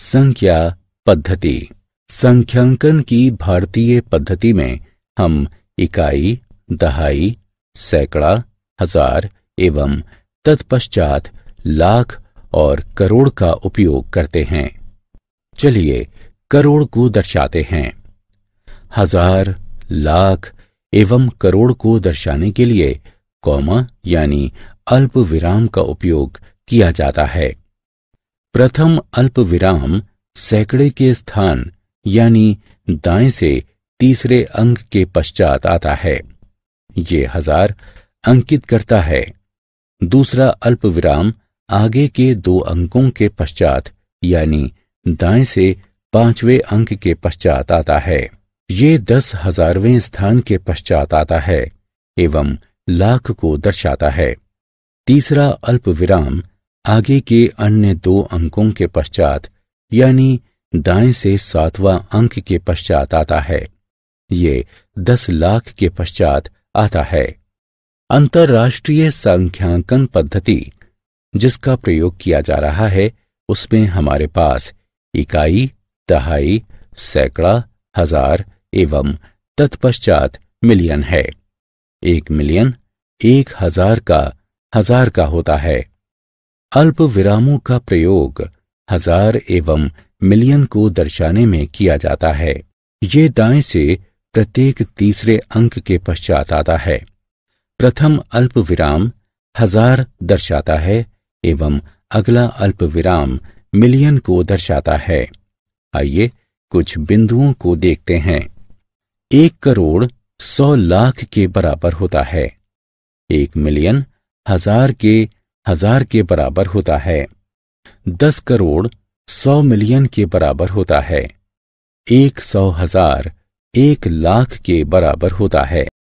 संख्या पद्धति संख्यांकन की भारतीय पद्धति में हम इकाई दहाई सैकड़ा हजार एवं तत्पश्चात लाख और करोड़ का उपयोग करते हैं चलिए करोड़ को दर्शाते हैं हजार लाख एवं करोड़ को दर्शाने के लिए कौमा यानी अल्प विराम का उपयोग किया जाता है प्रथम अल्प विराम सैकड़े के स्थान यानी दाएं से तीसरे अंक के पश्चात आता है ये हजार अंकित करता है दूसरा अल्प विराम आगे के दो अंकों के पश्चात यानी दाएं से पांचवें अंक के पश्चात आता है ये दस हजारवें स्थान के पश्चात आता है एवं लाख को दर्शाता है तीसरा अल्प विराम आगे के अन्य दो अंकों के पश्चात यानी दाएं से सातवां अंक के पश्चात आता है ये दस लाख के पश्चात आता है अंतर्राष्ट्रीय संख्यांकन पद्धति जिसका प्रयोग किया जा रहा है उसमें हमारे पास इकाई दहाई सैकड़ा हजार एवं तत्पश्चात मिलियन है एक मिलियन एक हजार का हजार का होता है अल्प विरामों का प्रयोग हजार एवं मिलियन को दर्शाने में किया जाता है ये दाएं से प्रत्येक तीसरे अंक के पश्चात आता है प्रथम अल्प विराम हजार दर्शाता है एवं अगला अल्प विराम मिलियन को दर्शाता है आइए कुछ बिंदुओं को देखते हैं एक करोड़ सौ लाख के बराबर होता है एक मिलियन हजार के हजार के बराबर होता है दस करोड़ सौ मिलियन के बराबर होता है एक सौ हजार एक लाख के बराबर होता है